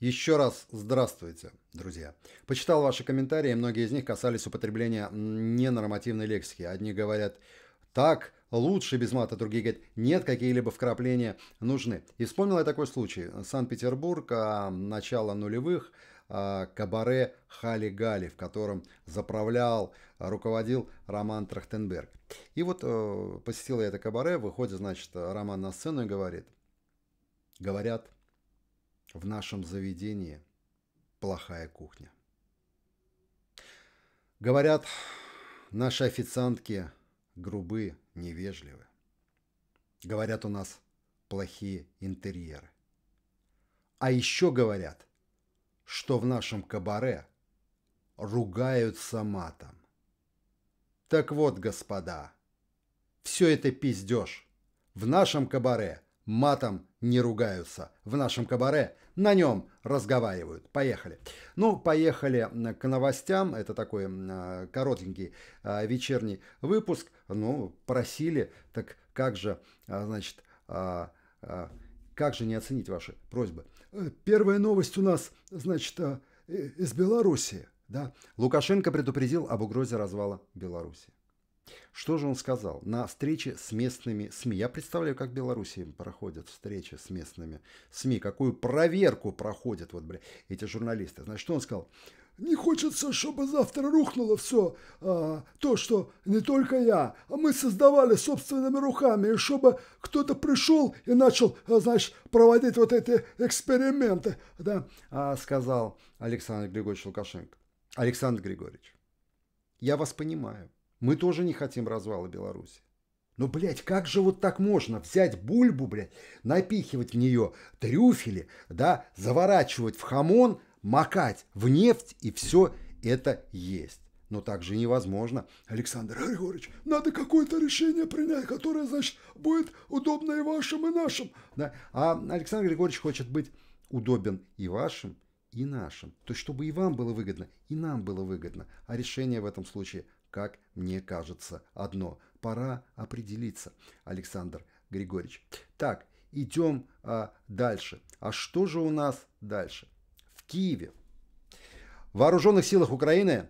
Еще раз здравствуйте, друзья. Почитал ваши комментарии, многие из них касались употребления ненормативной лексики. Одни говорят «так», лучше без мата, другие говорят «нет, какие-либо вкрапления нужны». И вспомнил я такой случай. Санкт-Петербург, а, начало нулевых, а, кабаре Хали Гали, в котором заправлял, руководил Роман Трахтенберг. И вот э, посетил я это кабаре, выходит, значит, Роман на сцену и говорит, говорят, в нашем заведении плохая кухня. Говорят, наши официантки грубы, невежливы. Говорят, у нас плохие интерьеры. А еще говорят, что в нашем кабаре ругаются матом. Так вот, господа, все это пиздеж. В нашем кабаре матом не ругаются. В нашем кабаре на нем разговаривают. Поехали. Ну, поехали к новостям. Это такой а, коротенький а, вечерний выпуск. Ну, просили, так как же, а, значит, как же не оценить ваши просьбы? Э, первая новость у нас, значит, э, из Белоруссии. Да. Лукашенко предупредил об угрозе развала Беларуси. Что же он сказал? На встрече с местными СМИ. Я представляю, как в Беларуси проходят встречи с местными СМИ, какую проверку проходят вот, бля, эти журналисты. Значит, что он сказал? Не хочется, чтобы завтра рухнуло все а, то, что не только я, а мы создавали собственными руками, и чтобы кто-то пришел и начал, а, значит, проводить вот эти эксперименты, да, а, сказал Александр Григорьевич Лукашенко. Александр Григорьевич, я вас понимаю. Мы тоже не хотим развала Беларуси. Но, ну, блядь, как же вот так можно взять бульбу, блядь, напихивать в нее трюфели, да, заворачивать в хамон, макать в нефть, и все это есть. Но так же невозможно. Александр Григорьевич, надо какое-то решение принять, которое, значит, будет удобно и вашим, и нашим. Да. А Александр Григорьевич хочет быть удобен и вашим, и нашим. То есть, чтобы и вам было выгодно, и нам было выгодно. А решение в этом случае – как мне кажется, одно. Пора определиться, Александр Григорьевич. Так, идем а, дальше. А что же у нас дальше? В Киеве. В вооруженных силах Украины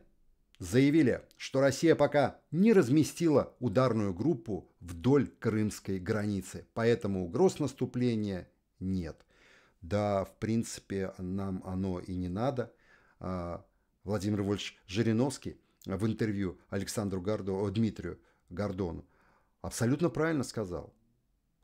заявили, что Россия пока не разместила ударную группу вдоль крымской границы, поэтому угроз наступления нет. Да, в принципе, нам оно и не надо. А, Владимир Вольфович Жириновский в интервью Александру Гордо, Дмитрию Гордону, абсолютно правильно сказал.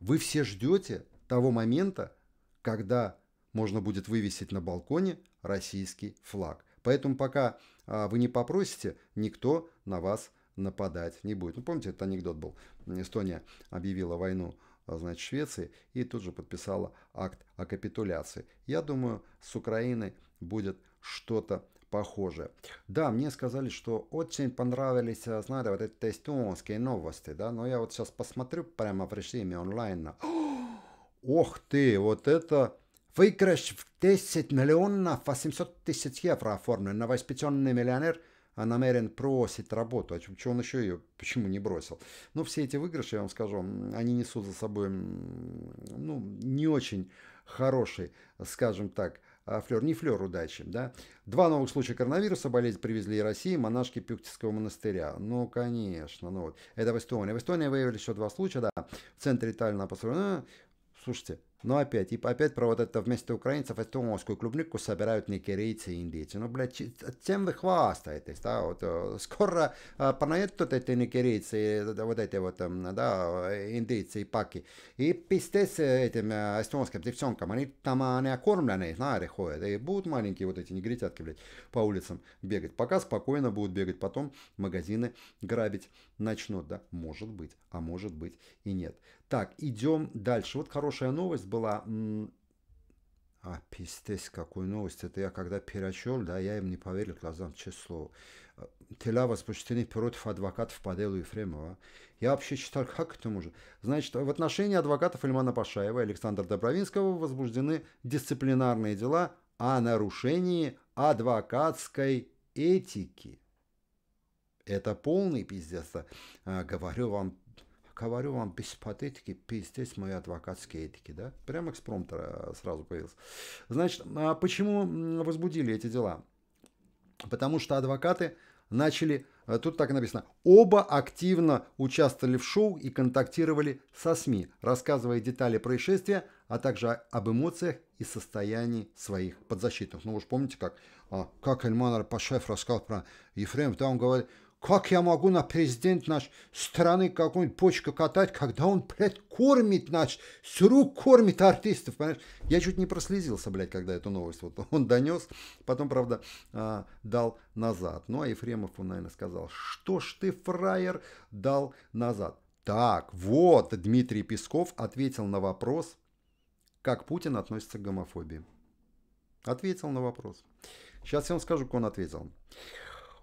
Вы все ждете того момента, когда можно будет вывесить на балконе российский флаг. Поэтому пока а, вы не попросите, никто на вас нападать не будет. Ну, помните, этот анекдот был. Эстония объявила войну а, значит, Швеции и тут же подписала акт о капитуляции. Я думаю, с Украиной будет что-то похоже. Да, мне сказали, что очень понравились, э, знаете, вот эти эстонские новости, да, но я вот сейчас посмотрю прямо в режиме онлайн. Ох ты, вот это выигрыш в 10 миллионов 800 тысяч евро оформлен. Новоиспеченный миллионер намерен бросить работу. А что он еще ее, почему не бросил? Ну все эти выигрыши, я вам скажу, они несут за собой, ну, не очень хороший, скажем так, а, флер не флер удачи, да. Два новых случая коронавируса, болезнь привезли и России, монашки Пюктического монастыря. Ну, конечно, ну вот. Это в Эстонии. В Эстонии выявили еще два случая, да. В центре Италии на ну, Слушайте, но ну, опять, и опять проводят вместо украинцев эстонскую клубнику, собирают нигерийцы и индийцы. Ну, блядь, чем вы хвастаетесь, да, вот, э, скоро а, понаедут эти нигерийцы, э, вот эти вот, эм, да, индийцы и паки, и пиздец этим эстонским девчонкам, они там а, они окормленные, знаете, ходят, и будут маленькие вот эти негритятки, блядь, по улицам бегать, пока спокойно будут бегать, потом магазины грабить начнут, да, может быть, а может быть и нет. Так, идем дальше, вот хорошая новость, была... А, пиздец, какую новость. Это я когда перечел, да, я им не поверил глазам, число. слово. Э, Теля возбуждены против адвокатов по делу Ефремова. Я вообще читал, как это можно. Значит, в отношении адвокатов Ильмана Пашаева и Александра Добровинского возбуждены дисциплинарные дела о нарушении адвокатской этики. Это полный пиздец. Э, говорю вам Говорю вам, без письпатетики, пиздец, мои адвокатские этики, да? Прямо экспромт э, сразу появился. Значит, а почему возбудили эти дела? Потому что адвокаты начали, э, тут так написано, оба активно участвовали в шоу и контактировали со СМИ, рассказывая детали происшествия, а также об эмоциях и состоянии своих подзащитных. Ну, вы же помните, как, а, как Эльман Пашев рассказал про Ефремов, да, он говорит, как я могу на президент наш страны какую-нибудь почку катать, когда он, блядь, кормит наш, с рук кормит артистов, понимаешь? Я чуть не прослезился, блядь, когда эту новость вот он донес, потом, правда, а, дал назад. Ну, а Ефремов, он, наверное, сказал, что ж ты, фраер, дал назад. Так, вот, Дмитрий Песков ответил на вопрос, как Путин относится к гомофобии. Ответил на вопрос. Сейчас я вам скажу, как он ответил.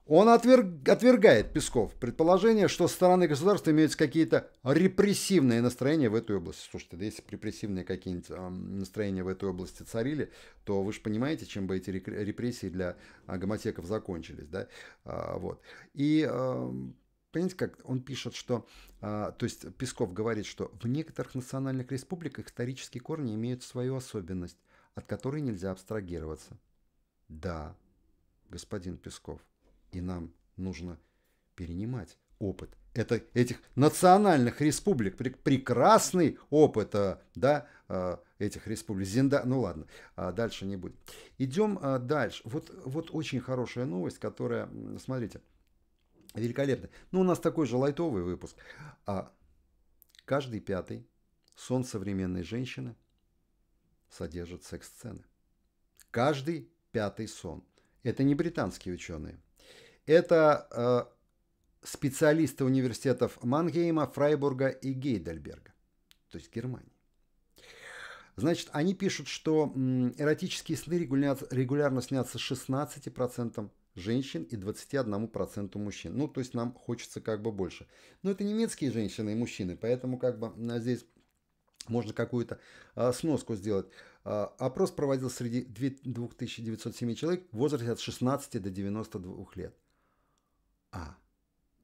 Он отверг, отвергает Песков предположение, что со стороны государства имеют какие-то репрессивные настроения в этой области. Слушайте, да если репрессивные какие-нибудь а, настроения в этой области царили, то вы же понимаете, чем бы эти репрессии для а, гомосеков закончились. Да? А, вот. И а, Понимаете, как он пишет, что, а, то есть Песков говорит, что в некоторых национальных республиках исторические корни имеют свою особенность, от которой нельзя абстрагироваться. Да, господин Песков, и нам нужно перенимать опыт это, этих национальных республик, прекрасный опыт э, да, э, этих республик. Зинда, ну ладно, а дальше не будем. Идем э, дальше. Вот, вот очень хорошая новость, которая, смотрите, великолепная. Ну, у нас такой же лайтовый выпуск. А каждый пятый сон современной женщины содержит секс-сцены. Каждый пятый сон. Это не британские ученые – это э, специалисты университетов Мангейма, Фрайбурга и Гейдельберга, то есть Германии. Значит, они пишут, что эротические сны регулярно, регулярно снятся 16% женщин и 21% мужчин. Ну, то есть нам хочется как бы больше. Но это немецкие женщины и мужчины, поэтому как бы здесь можно какую-то а, сноску сделать. А, опрос проводил среди 2907 человек в возрасте от 16 до 92 лет. А.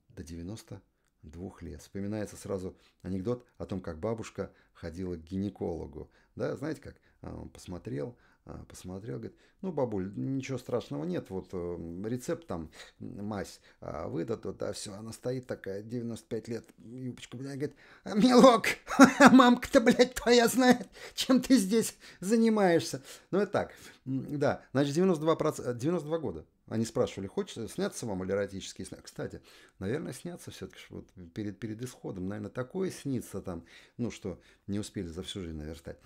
До 90 двух лет. Вспоминается сразу анекдот о том, как бабушка ходила к гинекологу. Да, знаете как? А, он посмотрел, а, посмотрел, говорит, ну, бабуль, ничего страшного нет, вот э, рецепт там, мазь Вы а, выдадут, да, все, она стоит такая, 95 лет, юбочка, блядь, говорит, милок, мамка-то, блядь, твоя знает, чем ты здесь занимаешься. Ну, это так, да, значит, 92, проц... 92 года, они спрашивали, хочется сняться вам или эротические сны. Кстати, наверное, снятся все-таки вот перед, перед исходом. Наверное, такое снится там, ну что не успели за всю жизнь наверстать.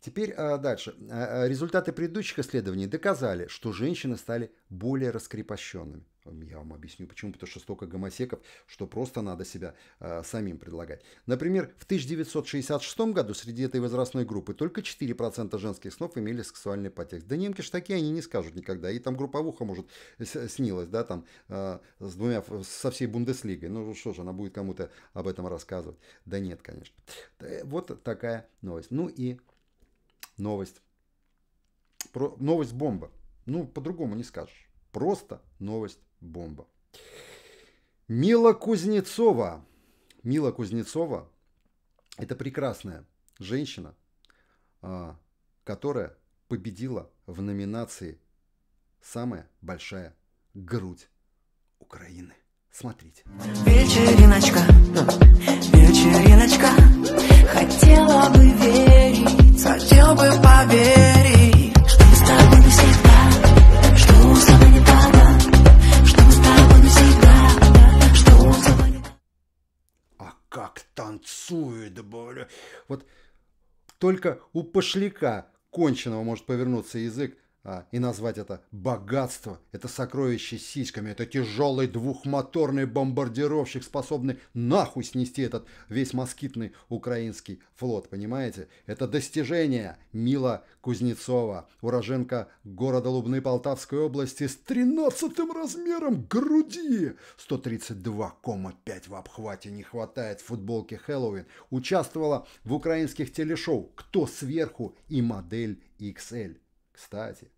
Теперь а, дальше. А, а результаты предыдущих исследований доказали, что женщины стали более раскрепощенными. Я вам объясню, почему. Потому что столько гомосеков, что просто надо себя э, самим предлагать. Например, в 1966 году среди этой возрастной группы только 4% женских снов имели сексуальный подтекст. Да немки ж такие, они не скажут никогда. И там групповуха, может, э, снилась, да, там э, с двумя, со всей Бундеслигой. Ну что же, она будет кому-то об этом рассказывать? Да нет, конечно. Э, вот такая новость. Ну и новость. Про, новость бомба. Ну, по-другому не скажешь. Просто новость бомба. Мила Кузнецова. Мила Кузнецова – это прекрасная женщина, а, которая победила в номинации «Самая большая грудь Украины». Смотрите. Вечериночка, вечериночка, хотела бы верить, хотел бы поверить. Только у пошляка конченого может повернуться язык а, и назвать это богатство, это сокровище сиськами, это тяжелый двухмоторный бомбардировщик, способный нахуй снести этот весь москитный украинский флот, понимаете? Это достижение Мила Кузнецова, уроженка города Лубны Полтавской области с 13 размером груди, 132,5 в обхвате не хватает футболки Хэллоуин, участвовала в украинских телешоу «Кто сверху» и «Модель XL». Кстати,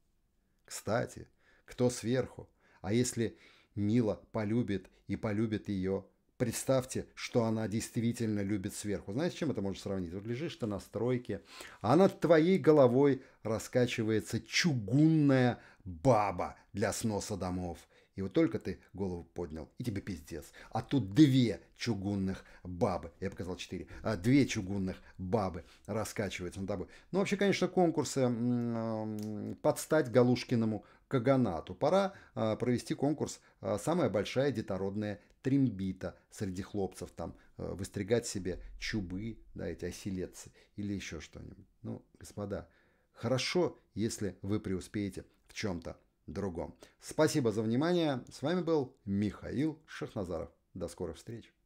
кстати, кто сверху? А если Мила полюбит и полюбит ее? Представьте, что она действительно любит сверху. Знаешь, с чем это можно сравнить? Вот лежишь ты на стройке, а над твоей головой раскачивается чугунная баба для сноса домов – и вот только ты голову поднял, и тебе пиздец. А тут две чугунных бабы, я показал четыре, а две чугунных бабы раскачиваются над тобой. Ну, вообще, конечно, конкурсы подстать Галушкиному Каганату. Пора а, провести конкурс а, «Самая большая детородная трембита» среди хлопцев, там, э, выстригать себе чубы, да, эти оселедцы или еще что-нибудь. Ну, господа, хорошо, если вы преуспеете в чем-то другом. Спасибо за внимание. С вами был Михаил Шахназаров. До скорых встреч.